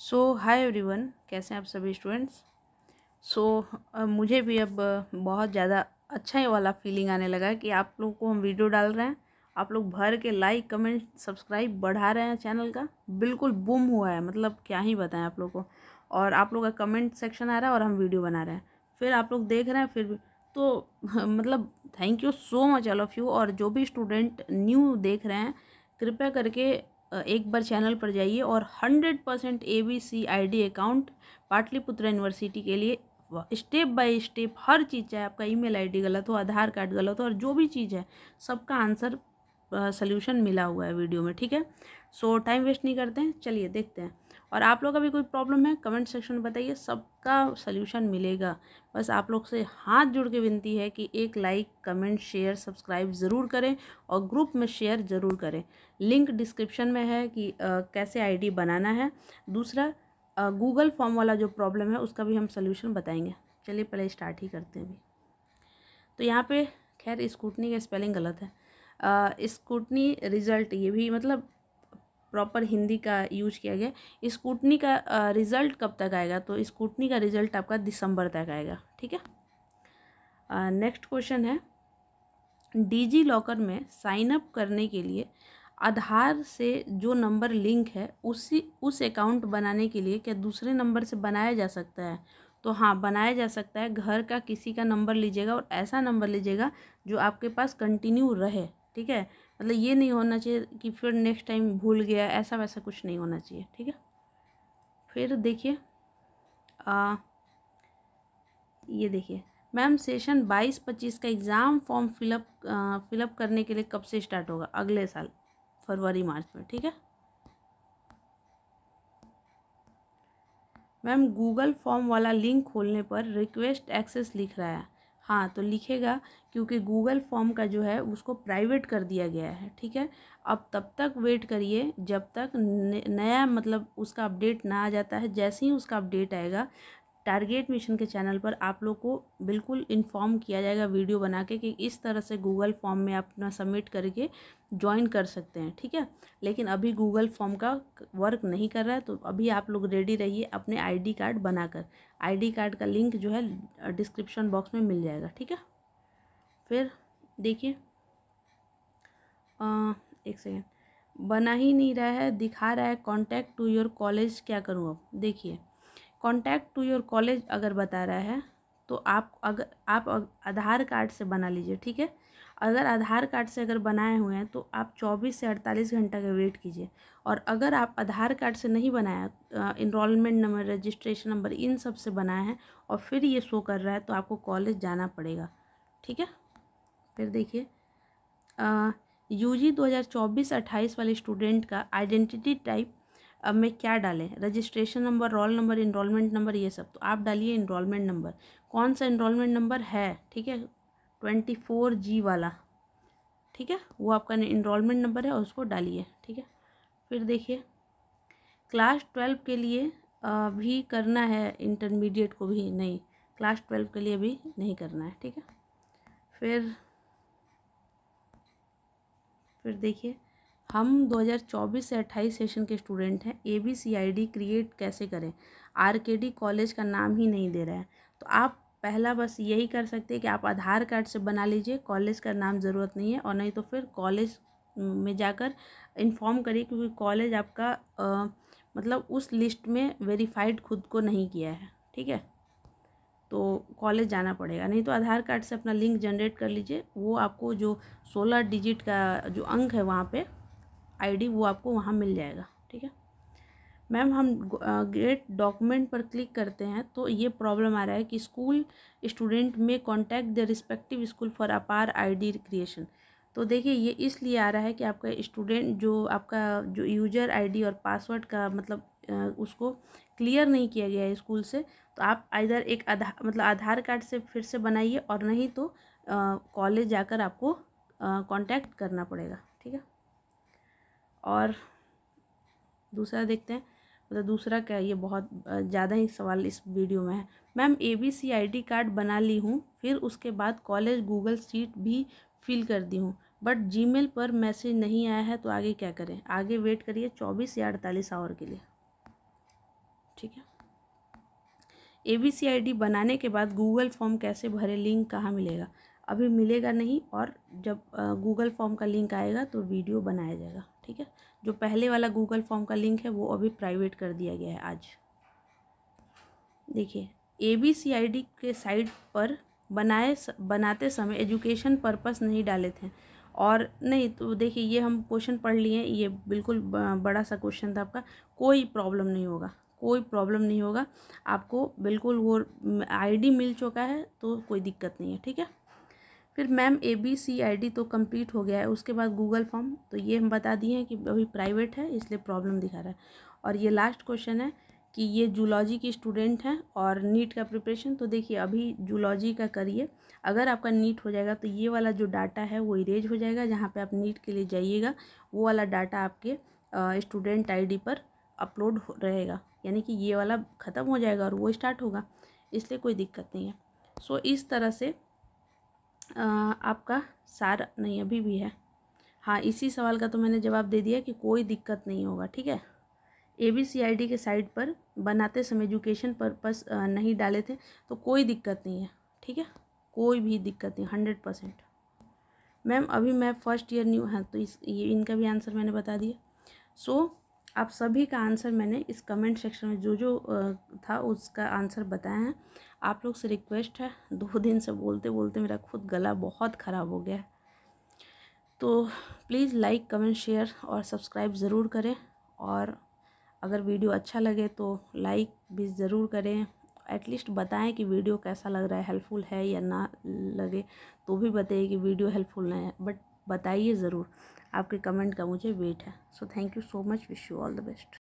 सो high every one कैसे हैं आप सभी स्टूडेंट्स सो so, मुझे भी अब बहुत ज़्यादा अच्छा ही वाला फीलिंग आने लगा कि आप लोग को हम वीडियो डाल रहे हैं आप लोग भर के लाइक कमेंट सब्सक्राइब बढ़ा रहे हैं चैनल का बिल्कुल बूम हुआ है मतलब क्या ही बताएं आप लोग को और आप लोग का कमेंट सेक्शन आ रहा है और हम वीडियो बना रहे हैं फिर आप लोग देख रहे हैं फिर भी तो मतलब thank you so much all of you और जो भी स्टूडेंट न्यू देख रहे हैं कृपया करके एक बार चैनल पर जाइए और hundred percent A B C I D account Pataliputra university के लिए स्टेप बाय स्टेप हर चीज़ चाहे आपका ईमेल आईडी गलत हो आधार कार्ड गलत हो और जो भी चीज़ है सबका आंसर सोल्यूशन मिला हुआ है वीडियो में ठीक है सो टाइम वेस्ट नहीं करते हैं चलिए देखते हैं और आप लोग का भी कोई प्रॉब्लम है कमेंट सेक्शन में बताइए सबका सोल्यूशन मिलेगा बस आप लोग से हाथ जुड़ के विनती है कि एक लाइक कमेंट शेयर सब्सक्राइब ज़रूर करें और ग्रुप में शेयर ज़रूर करें लिंक डिस्क्रिप्शन में है कि आ, कैसे आईडी बनाना है दूसरा गूगल फॉर्म वाला जो प्रॉब्लम है उसका भी हम सोल्यूशन बताएंगे चलिए पहले स्टार्ट ही करते हैं तो यहाँ पर खैर स्कूटनी का स्पेलिंग गलत है स्कूटनी रिज़ल्ट ये भी मतलब प्रॉपर हिंदी का यूज किया गया स्कूटनी का रिज़ल्ट कब तक आएगा तो स्कूटनी का रिज़ल्ट आपका दिसंबर तक आएगा ठीक है नेक्स्ट क्वेश्चन है डीजी लॉकर में साइन अप करने के लिए आधार से जो नंबर लिंक है उसी उस अकाउंट बनाने के लिए क्या दूसरे नंबर से बनाया जा सकता है तो हाँ बनाया जा सकता है घर का किसी का नंबर लीजिएगा और ऐसा नंबर लीजिएगा जो आपके पास कंटिन्यू रहे ठीक है मतलब ये नहीं होना चाहिए कि फिर नेक्स्ट टाइम भूल गया ऐसा वैसा कुछ नहीं होना चाहिए ठीक है फिर देखिए ये देखिए मैम सेशन बाईस पच्चीस का एग्ज़ाम फॉर्म फिलअप फिलअप करने के लिए कब से स्टार्ट होगा अगले साल फरवरी मार्च में ठीक है मैम गूगल फॉर्म वाला लिंक खोलने पर रिक्वेस्ट एक्सेस लिख रहा है हाँ तो लिखेगा क्योंकि गूगल फॉर्म का जो है उसको प्राइवेट कर दिया गया है ठीक है अब तब तक वेट करिए जब तक नया मतलब उसका अपडेट ना आ जाता है जैसे ही उसका अपडेट आएगा टारगेट मिशन के चैनल पर आप लोग को बिल्कुल इन्फॉर्म किया जाएगा वीडियो बना के कि इस तरह से गूगल फॉर्म में अपना सबमिट करके ज्वाइन कर सकते हैं ठीक है लेकिन अभी गूगल फॉर्म का वर्क नहीं कर रहा है तो अभी आप लोग रेडी रहिए अपने आईडी कार्ड बनाकर आईडी कार्ड का लिंक जो है डिस्क्रिप्शन बॉक्स में मिल जाएगा ठीक है फिर देखिए एक सेकेंड बना ही नहीं रहा है दिखा रहा है कॉन्टैक्ट टू योर कॉलेज क्या करूँ अब देखिए कॉन्टैक्ट टू योर कॉलेज अगर बता रहा है तो आप अगर आप आधार कार्ड से बना लीजिए ठीक है अगर आधार कार्ड से अगर बनाए हुए हैं तो आप चौबीस से अड़तालीस घंटा का वेट कीजिए और अगर आप आधार कार्ड से नहीं बनाया इनरोलमेंट नंबर रजिस्ट्रेशन नंबर इन सब से बनाए हैं और फिर ये शो कर रहा है तो आपको कॉलेज जाना पड़ेगा ठीक है फिर देखिए यू जी दो हज़ार चौबीस अट्ठाईस वाले स्टूडेंट का आइडेंटिटी टाइप अब मैं क्या डालें registration number roll number enrolment number ये सब तो आप डालिए इनरोलमेंट नंबर कौन सा इनरोलमेंट नंबर है ठीक है ट्वेंटी फोर जी वाला ठीक है वो आपका इनरोलमेंट नंबर है और उसको डालिए ठीक है फिर देखिए क्लास ट्वेल्व के लिए भी करना है इंटरमीडिएट को भी नहीं क्लास ट्वेल्व के लिए भी नहीं करना है ठीक है फिर फिर देखिए हम 2024 से 28 सेशन के स्टूडेंट हैं A B C I D create कैसे करें आर के डी कॉलेज का नाम ही नहीं दे रहा है तो आप पहला बस यही कर सकते हैं कि आप आधार कार्ड से बना लीजिए कॉलेज का नाम ज़रूरत नहीं है और नहीं तो फिर कॉलेज में जाकर इन्फॉर्म करिए क्योंकि कॉलेज आपका आ, मतलब उस लिस्ट में वेरीफाइड खुद को नहीं किया है ठीक है तो कॉलेज जाना पड़ेगा नहीं तो आधार कार्ड से अपना लिंक जनरेट कर लीजिए वो आपको जो सोलह डिजिट का जो अंक है वहाँ पे आईडी वो आपको वहाँ मिल जाएगा ठीक है मैम हम ग्रेट डॉक्यूमेंट पर क्लिक करते हैं तो ये प्रॉब्लम आ रहा है कि स्कूल स्टूडेंट में contact the respective school for APAAR ID creation तो देखिए ये इसलिए आ रहा है कि आपका स्टूडेंट जो आपका जो यूजर आईडी और पासवर्ड का मतलब उसको क्लियर नहीं किया गया है स्कूल से तो आप इधर एक आधार मतलब आधार कार्ड से फिर से बनाइए और नहीं तो कॉलेज जाकर आपको कांटेक्ट करना पड़ेगा ठीक है और दूसरा देखते हैं मतलब दूसरा क्या ये बहुत ज़्यादा ही सवाल इस वीडियो में है ma'am A B C I D card बना ली हूँ फिर उसके बाद कॉलेज गूगल सीट भी फिल कर दी हूँ बट मेल पर मैसेज नहीं आया है तो आगे क्या करें आगे वेट करिए चौबीस या अड़तालीस आवर के लिए ठीक है A B C I D बनाने के बाद गूगल फॉर्म कैसे भरे लिंक कहाँ मिलेगा अभी मिलेगा नहीं और जब गूगल फॉर्म का लिंक आएगा तो वीडियो बनाया जाएगा ठीक है जो पहले वाला गूगल फॉर्म का लिंक है वो अभी प्राइवेट कर दिया गया है आज देखिए A B C I D के साइट पर बनाए बनाते समय एजुकेशन पर्पस नहीं डाले थे और नहीं तो देखिए ये हम क्वेश्चन पढ़ लिए ये बिल्कुल बड़ा सा क्वेश्चन था आपका कोई प्रॉब्लम नहीं होगा कोई प्रॉब्लम नहीं होगा आपको बिल्कुल वो आईडी मिल चुका है तो कोई दिक्कत नहीं है ठीक है फिर ma'am A B C I D तो कंप्लीट हो गया है उसके बाद गूगल फॉर्म तो ये हम बता दिए हैं कि अभी प्राइवेट है इसलिए प्रॉब्लम दिखा रहा है और ये लास्ट क्वेश्चन है कि ये जूलॉजी की स्टूडेंट हैं और नीट का प्रिपरेशन तो देखिए अभी जूलॉजी का करिए अगर आपका नीट हो जाएगा तो ये वाला जो डाटा है वो इरेज हो जाएगा जहाँ पे आप नीट के लिए जाइएगा वो वाला डाटा आपके स्टूडेंट आईडी पर अपलोड रहेगा यानी कि ये वाला ख़त्म हो जाएगा और वो स्टार्ट होगा इसलिए कोई दिक्कत नहीं है सो इस तरह से आपका सार नहीं अभी भी है हाँ इसी सवाल का तो मैंने जवाब दे दिया कि कोई दिक्कत नहीं होगा ठीक है A B C I D के साइड पर बनाते समय एजुकेशन पर्पस नहीं डाले थे तो कोई दिक्कत नहीं है ठीक है कोई भी दिक्कत नहीं हंड्रेड परसेंट मैम अभी मैं फ़र्स्ट ईयर न्यू है हाँ, तो इस ये इनका भी आंसर मैंने बता दिया सो so, आप सभी का आंसर मैंने इस कमेंट सेक्शन में जो जो था उसका आंसर बताया है आप लोग से रिक्वेस्ट है दो दिन से बोलते बोलते मेरा खुद गला बहुत ख़राब हो गया तो प्लीज़ लाइक कमेंट शेयर और सब्सक्राइब ज़रूर करें और अगर वीडियो अच्छा लगे तो लाइक भी ज़रूर करें एटलीस्ट बताएं कि वीडियो कैसा लग रहा है हेल्पफुल है या ना लगे तो भी बताइए कि वीडियो हेल्पफुल नहीं है बट बताइए ज़रूर आपके कमेंट का मुझे वेट है so thank you so much wish you all the best